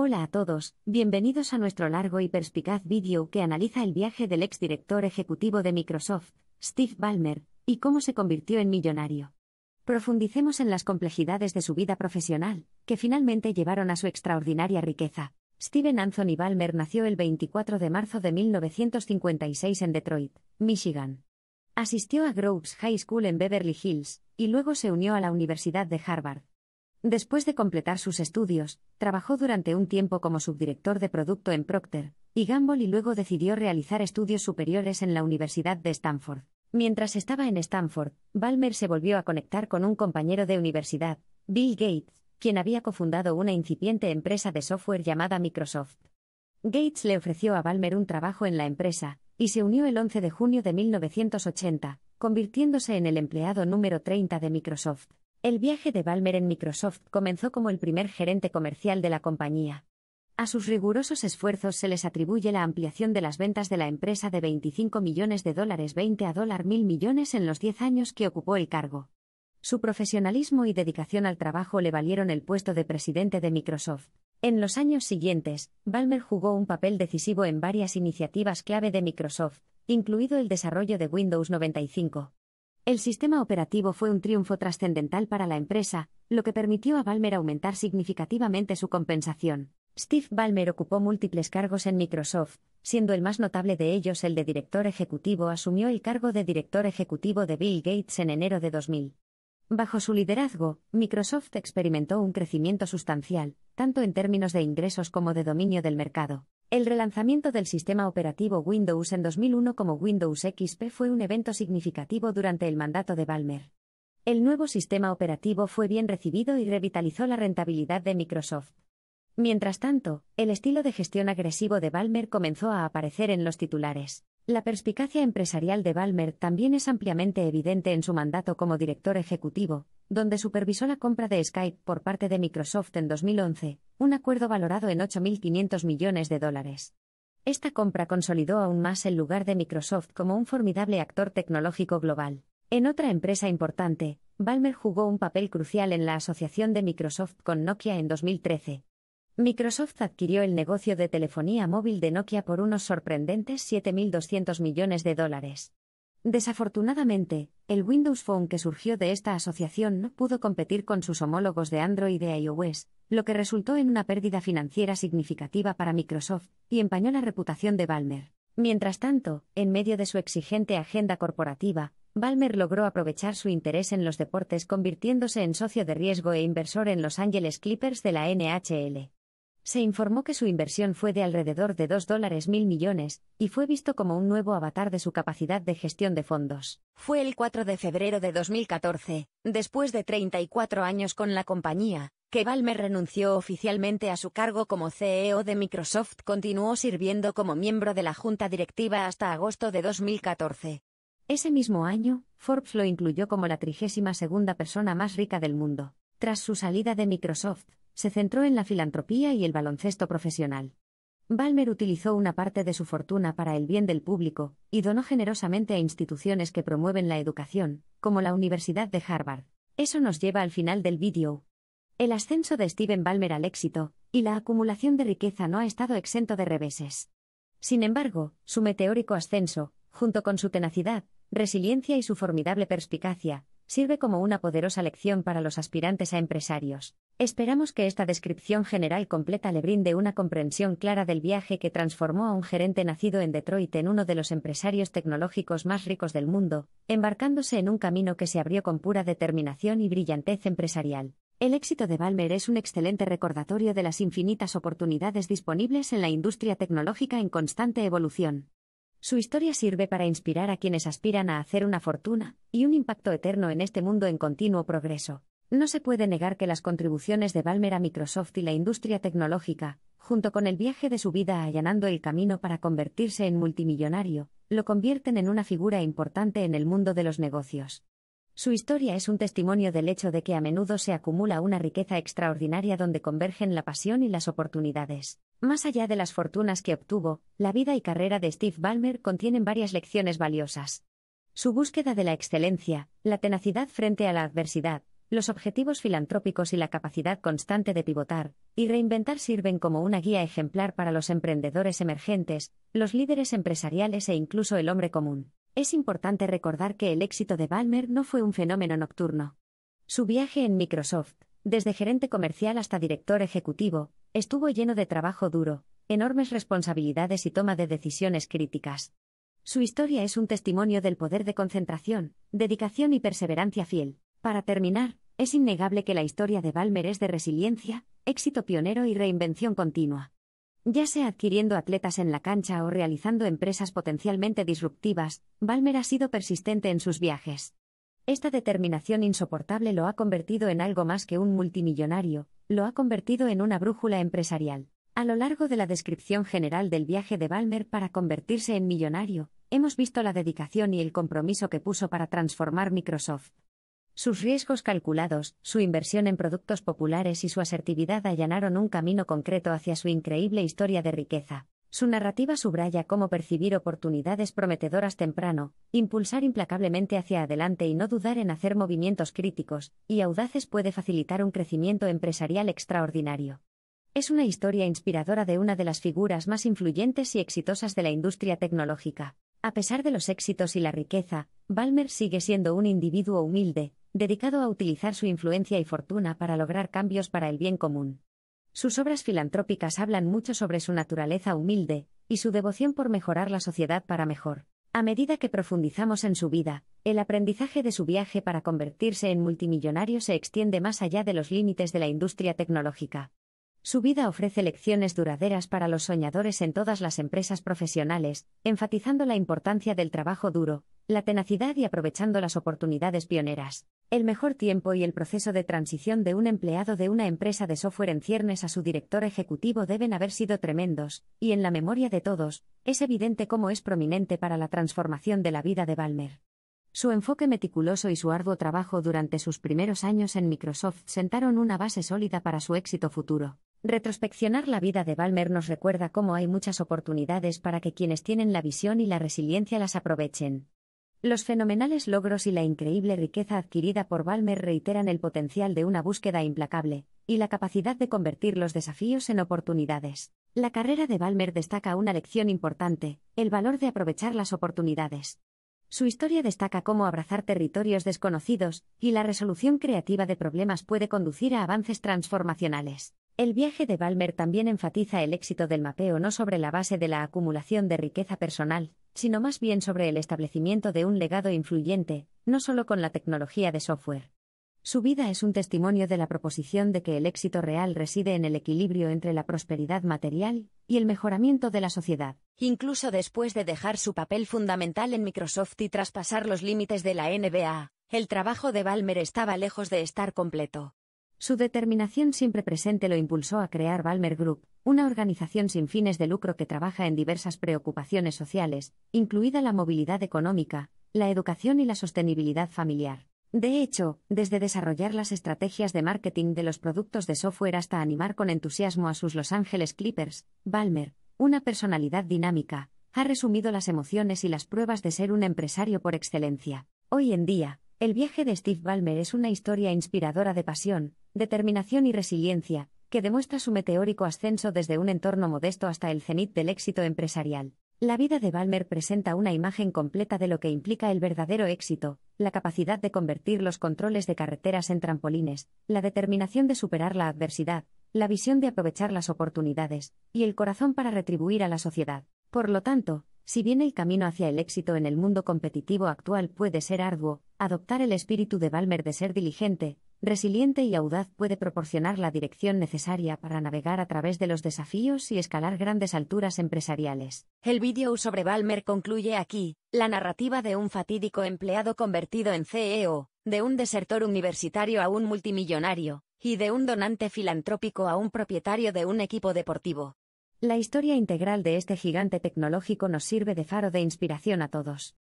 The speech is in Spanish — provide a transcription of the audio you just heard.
Hola a todos, bienvenidos a nuestro largo y perspicaz vídeo que analiza el viaje del exdirector ejecutivo de Microsoft, Steve Ballmer, y cómo se convirtió en millonario. Profundicemos en las complejidades de su vida profesional, que finalmente llevaron a su extraordinaria riqueza. Steven Anthony Ballmer nació el 24 de marzo de 1956 en Detroit, Michigan. Asistió a Groves High School en Beverly Hills, y luego se unió a la Universidad de Harvard. Después de completar sus estudios, trabajó durante un tiempo como subdirector de producto en Procter y Gamble y luego decidió realizar estudios superiores en la Universidad de Stanford. Mientras estaba en Stanford, Balmer se volvió a conectar con un compañero de universidad, Bill Gates, quien había cofundado una incipiente empresa de software llamada Microsoft. Gates le ofreció a Balmer un trabajo en la empresa, y se unió el 11 de junio de 1980, convirtiéndose en el empleado número 30 de Microsoft. El viaje de Balmer en Microsoft comenzó como el primer gerente comercial de la compañía. A sus rigurosos esfuerzos se les atribuye la ampliación de las ventas de la empresa de 25 millones de dólares 20 a dólar mil millones en los 10 años que ocupó el cargo. Su profesionalismo y dedicación al trabajo le valieron el puesto de presidente de Microsoft. En los años siguientes, Balmer jugó un papel decisivo en varias iniciativas clave de Microsoft, incluido el desarrollo de Windows 95. El sistema operativo fue un triunfo trascendental para la empresa, lo que permitió a Balmer aumentar significativamente su compensación. Steve Balmer ocupó múltiples cargos en Microsoft, siendo el más notable de ellos el de director ejecutivo, asumió el cargo de director ejecutivo de Bill Gates en enero de 2000. Bajo su liderazgo, Microsoft experimentó un crecimiento sustancial, tanto en términos de ingresos como de dominio del mercado. El relanzamiento del sistema operativo Windows en 2001 como Windows XP fue un evento significativo durante el mandato de Balmer. El nuevo sistema operativo fue bien recibido y revitalizó la rentabilidad de Microsoft. Mientras tanto, el estilo de gestión agresivo de Balmer comenzó a aparecer en los titulares. La perspicacia empresarial de Balmer también es ampliamente evidente en su mandato como director ejecutivo, donde supervisó la compra de Skype por parte de Microsoft en 2011, un acuerdo valorado en 8.500 millones de dólares. Esta compra consolidó aún más el lugar de Microsoft como un formidable actor tecnológico global. En otra empresa importante, Balmer jugó un papel crucial en la asociación de Microsoft con Nokia en 2013, Microsoft adquirió el negocio de telefonía móvil de Nokia por unos sorprendentes 7.200 millones de dólares. Desafortunadamente, el Windows Phone que surgió de esta asociación no pudo competir con sus homólogos de Android e iOS, lo que resultó en una pérdida financiera significativa para Microsoft y empañó la reputación de Balmer. Mientras tanto, en medio de su exigente agenda corporativa, Balmer logró aprovechar su interés en los deportes convirtiéndose en socio de riesgo e inversor en Los Angeles Clippers de la NHL. Se informó que su inversión fue de alrededor de 2 dólares mil millones, y fue visto como un nuevo avatar de su capacidad de gestión de fondos. Fue el 4 de febrero de 2014, después de 34 años con la compañía, que Balmer renunció oficialmente a su cargo como CEO de Microsoft. Continuó sirviendo como miembro de la junta directiva hasta agosto de 2014. Ese mismo año, Forbes lo incluyó como la trigésima segunda persona más rica del mundo. Tras su salida de Microsoft, se centró en la filantropía y el baloncesto profesional. Balmer utilizó una parte de su fortuna para el bien del público, y donó generosamente a instituciones que promueven la educación, como la Universidad de Harvard. Eso nos lleva al final del vídeo. El ascenso de Steven Balmer al éxito, y la acumulación de riqueza no ha estado exento de reveses. Sin embargo, su meteórico ascenso, junto con su tenacidad, resiliencia y su formidable perspicacia, sirve como una poderosa lección para los aspirantes a empresarios. Esperamos que esta descripción general completa le brinde una comprensión clara del viaje que transformó a un gerente nacido en Detroit en uno de los empresarios tecnológicos más ricos del mundo, embarcándose en un camino que se abrió con pura determinación y brillantez empresarial. El éxito de Balmer es un excelente recordatorio de las infinitas oportunidades disponibles en la industria tecnológica en constante evolución. Su historia sirve para inspirar a quienes aspiran a hacer una fortuna y un impacto eterno en este mundo en continuo progreso. No se puede negar que las contribuciones de Balmer a Microsoft y la industria tecnológica, junto con el viaje de su vida allanando el camino para convertirse en multimillonario, lo convierten en una figura importante en el mundo de los negocios. Su historia es un testimonio del hecho de que a menudo se acumula una riqueza extraordinaria donde convergen la pasión y las oportunidades. Más allá de las fortunas que obtuvo, la vida y carrera de Steve Ballmer contienen varias lecciones valiosas. Su búsqueda de la excelencia, la tenacidad frente a la adversidad, los objetivos filantrópicos y la capacidad constante de pivotar y reinventar sirven como una guía ejemplar para los emprendedores emergentes, los líderes empresariales e incluso el hombre común. Es importante recordar que el éxito de Balmer no fue un fenómeno nocturno. Su viaje en Microsoft, desde gerente comercial hasta director ejecutivo, estuvo lleno de trabajo duro, enormes responsabilidades y toma de decisiones críticas. Su historia es un testimonio del poder de concentración, dedicación y perseverancia fiel. Para terminar, es innegable que la historia de Balmer es de resiliencia, éxito pionero y reinvención continua. Ya sea adquiriendo atletas en la cancha o realizando empresas potencialmente disruptivas, Balmer ha sido persistente en sus viajes. Esta determinación insoportable lo ha convertido en algo más que un multimillonario, lo ha convertido en una brújula empresarial. A lo largo de la descripción general del viaje de Balmer para convertirse en millonario, hemos visto la dedicación y el compromiso que puso para transformar Microsoft. Sus riesgos calculados, su inversión en productos populares y su asertividad allanaron un camino concreto hacia su increíble historia de riqueza. Su narrativa subraya cómo percibir oportunidades prometedoras temprano, impulsar implacablemente hacia adelante y no dudar en hacer movimientos críticos y audaces puede facilitar un crecimiento empresarial extraordinario. Es una historia inspiradora de una de las figuras más influyentes y exitosas de la industria tecnológica. A pesar de los éxitos y la riqueza, Balmer sigue siendo un individuo humilde, dedicado a utilizar su influencia y fortuna para lograr cambios para el bien común. Sus obras filantrópicas hablan mucho sobre su naturaleza humilde, y su devoción por mejorar la sociedad para mejor. A medida que profundizamos en su vida, el aprendizaje de su viaje para convertirse en multimillonario se extiende más allá de los límites de la industria tecnológica. Su vida ofrece lecciones duraderas para los soñadores en todas las empresas profesionales, enfatizando la importancia del trabajo duro, la tenacidad y aprovechando las oportunidades pioneras. El mejor tiempo y el proceso de transición de un empleado de una empresa de software en ciernes a su director ejecutivo deben haber sido tremendos, y en la memoria de todos, es evidente cómo es prominente para la transformación de la vida de Balmer. Su enfoque meticuloso y su arduo trabajo durante sus primeros años en Microsoft sentaron una base sólida para su éxito futuro. Retrospeccionar la vida de Balmer nos recuerda cómo hay muchas oportunidades para que quienes tienen la visión y la resiliencia las aprovechen. Los fenomenales logros y la increíble riqueza adquirida por Balmer reiteran el potencial de una búsqueda implacable, y la capacidad de convertir los desafíos en oportunidades. La carrera de Balmer destaca una lección importante, el valor de aprovechar las oportunidades. Su historia destaca cómo abrazar territorios desconocidos, y la resolución creativa de problemas puede conducir a avances transformacionales. El viaje de Balmer también enfatiza el éxito del mapeo no sobre la base de la acumulación de riqueza personal, sino más bien sobre el establecimiento de un legado influyente, no solo con la tecnología de software. Su vida es un testimonio de la proposición de que el éxito real reside en el equilibrio entre la prosperidad material y el mejoramiento de la sociedad. Incluso después de dejar su papel fundamental en Microsoft y traspasar los límites de la NBA, el trabajo de Balmer estaba lejos de estar completo. Su determinación siempre presente lo impulsó a crear Balmer Group, una organización sin fines de lucro que trabaja en diversas preocupaciones sociales, incluida la movilidad económica, la educación y la sostenibilidad familiar. De hecho, desde desarrollar las estrategias de marketing de los productos de software hasta animar con entusiasmo a sus Los Ángeles Clippers, Balmer, una personalidad dinámica, ha resumido las emociones y las pruebas de ser un empresario por excelencia. Hoy en día, el viaje de Steve Balmer es una historia inspiradora de pasión, determinación y resiliencia, que demuestra su meteórico ascenso desde un entorno modesto hasta el cenit del éxito empresarial. La vida de Balmer presenta una imagen completa de lo que implica el verdadero éxito, la capacidad de convertir los controles de carreteras en trampolines, la determinación de superar la adversidad, la visión de aprovechar las oportunidades, y el corazón para retribuir a la sociedad. Por lo tanto, si bien el camino hacia el éxito en el mundo competitivo actual puede ser arduo, adoptar el espíritu de Balmer de ser diligente, resiliente y audaz puede proporcionar la dirección necesaria para navegar a través de los desafíos y escalar grandes alturas empresariales. El vídeo sobre Balmer concluye aquí, la narrativa de un fatídico empleado convertido en CEO, de un desertor universitario a un multimillonario, y de un donante filantrópico a un propietario de un equipo deportivo. La historia integral de este gigante tecnológico nos sirve de faro de inspiración a todos.